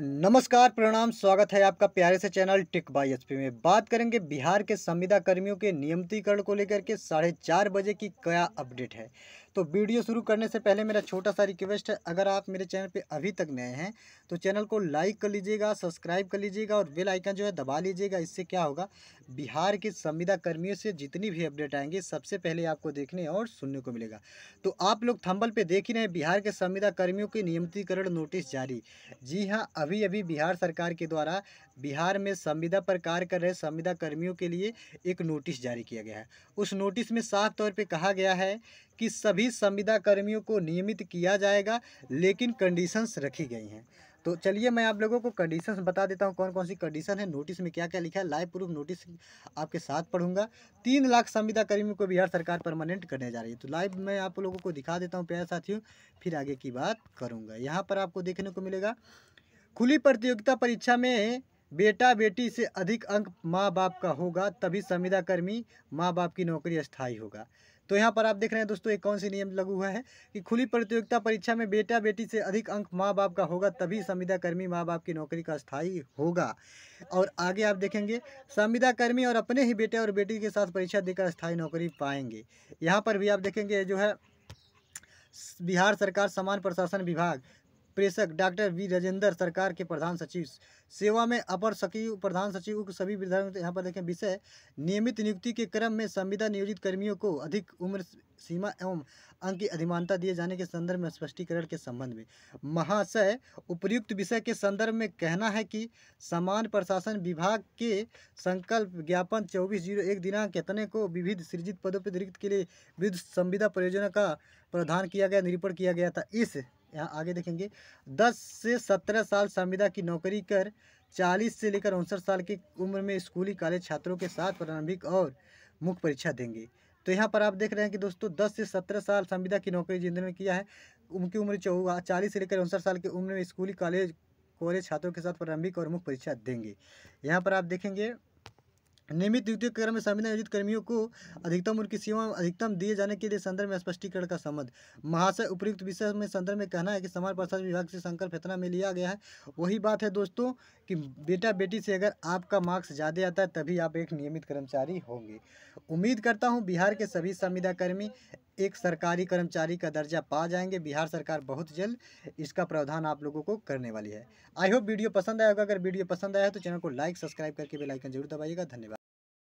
नमस्कार प्रणाम स्वागत है आपका प्यारे से चैनल टिक बाई एस में बात करेंगे बिहार के संविदा कर्मियों के नियमितीकरण को लेकर के साढ़े चार बजे की क्या अपडेट है तो वीडियो शुरू करने से पहले मेरा छोटा सा रिक्वेस्ट है अगर आप मेरे चैनल पे अभी तक नए हैं तो चैनल को लाइक कर लीजिएगा सब्सक्राइब कर लीजिएगा और बेल आइकन जो है दबा लीजिएगा इससे क्या होगा बिहार के संविदा कर्मियों से जितनी भी अपडेट आएंगे सबसे पहले आपको देखने और सुनने को मिलेगा तो आप लोग थम्बल पर देख ही रहे बिहार के संविदा कर्मियों के नियमितीकरण नोटिस जारी जी हाँ अभी अभी बिहार सरकार के द्वारा बिहार में संविदा पर कार्य कर रहे संविदा कर्मियों के लिए एक नोटिस जारी किया गया है उस नोटिस में साफ तौर पर कहा गया है कि सभी संविदा कर्मियों को नियमित किया जाएगा लेकिन कंडीशंस रखी गई हैं तो चलिए मैं आप लोगों को कंडीशंस बता देता हूँ कौन कौन सी कंडीशन है नोटिस में क्या क्या लिखा है लाइव प्रूफ नोटिस आपके साथ पढ़ूंगा तीन लाख संविदा कर्मियों को बिहार सरकार परमानेंट करने जा रही है तो लाइव मैं आप लोगों को दिखा देता हूँ प्यार साथियों फिर आगे की बात करूँगा यहाँ पर आपको देखने को मिलेगा खुली प्रतियोगिता परीक्षा में बेटा बेटी से अधिक अंक माँ बाप का होगा तभी संविदा कर्मी माँ बाप की नौकरी स्थायी होगा तो यहाँ पर आप देख रहे हैं दोस्तों एक कौन सी नियम लगू हुआ है कि खुली प्रतियोगिता परीक्षा में बेटा बेटी से अधिक अंक माँ बाप का होगा तभी संविदा कर्मी माँ बाप की नौकरी का स्थायी होगा और आगे आप देखेंगे संविदा कर्मी और अपने ही बेटे और बेटी के साथ परीक्षा देकर स्थायी नौकरी पाएंगे यहाँ पर भी आप देखेंगे जो है बिहार सरकार समान प्रशासन विभाग प्रेषक डॉक्टर वी राजेंद्र सरकार के प्रधान सचिव सेवा में अपर सचिव प्रधान सचिव उक्त सभी विधायक यहाँ पर देखें विषय नियमित नियुक्ति के क्रम में संविदा नियोजित कर्मियों को अधिक उम्र सीमा एवं अंक की अधिमानता दिए जाने के संदर्भ में स्पष्टीकरण के संबंध में महाशय उपयुक्त विषय के संदर्भ में कहना है कि समान प्रशासन विभाग के संकल्प ज्ञापन चौबीस जीरो एक दिनांक इतने को विविध सृजित पदों पर के लिए विविध संविदा परियोजना का प्रावधान किया गया निरूपण किया गया था इस यहाँ आगे देखेंगे दस से सत्रह साल संविदा की नौकरी कर चालीस से लेकर उनसठ साल की उम्र में स्कूली कॉलेज छात्रों के साथ प्रारंभिक और मुख्य परीक्षा देंगे तो यहाँ पर आप देख रहे हैं कि दोस्तों दस से सत्रह साल संविदा की नौकरी जिन्होंने किया है उनकी उम्र चौगा चालीस से लेकर उनसठ साल की उम्र में स्कूली कॉलेज कॉलेज छात्रों के साथ प्रारंभिक और मुख्य परीक्षा देंगे यहाँ पर आप देखेंगे नियमित द्वितीय क्रम में संविधान नियोजित कर्मियों को अधिकतम उनकी सीमा अधिकतम दिए जाने के लिए संदर्भ में स्पष्टीकरण का संबंध महाशय उपयुक्त विषय में संदर्भ में कहना है कि समाज प्रशासन विभाग से संकल्प इतना में लिया गया है वही बात है दोस्तों कि बेटा बेटी से अगर आपका मार्क्स ज़्यादा आता है तभी आप एक नियमित कर्मचारी होंगे उम्मीद करता हूँ बिहार के सभी संविदा कर्मी एक सरकारी कर्मचारी का दर्जा पा जाएंगे बिहार सरकार बहुत जल्द इसका प्रावधान आप लोगों को करने वाली है आई होप वीडियो पसंद आएगा अगर वीडियो पसंद आया तो चैनल को लाइक सब्सक्राइब करके बेलाइकन जरूर दबाइएगा धन्यवाद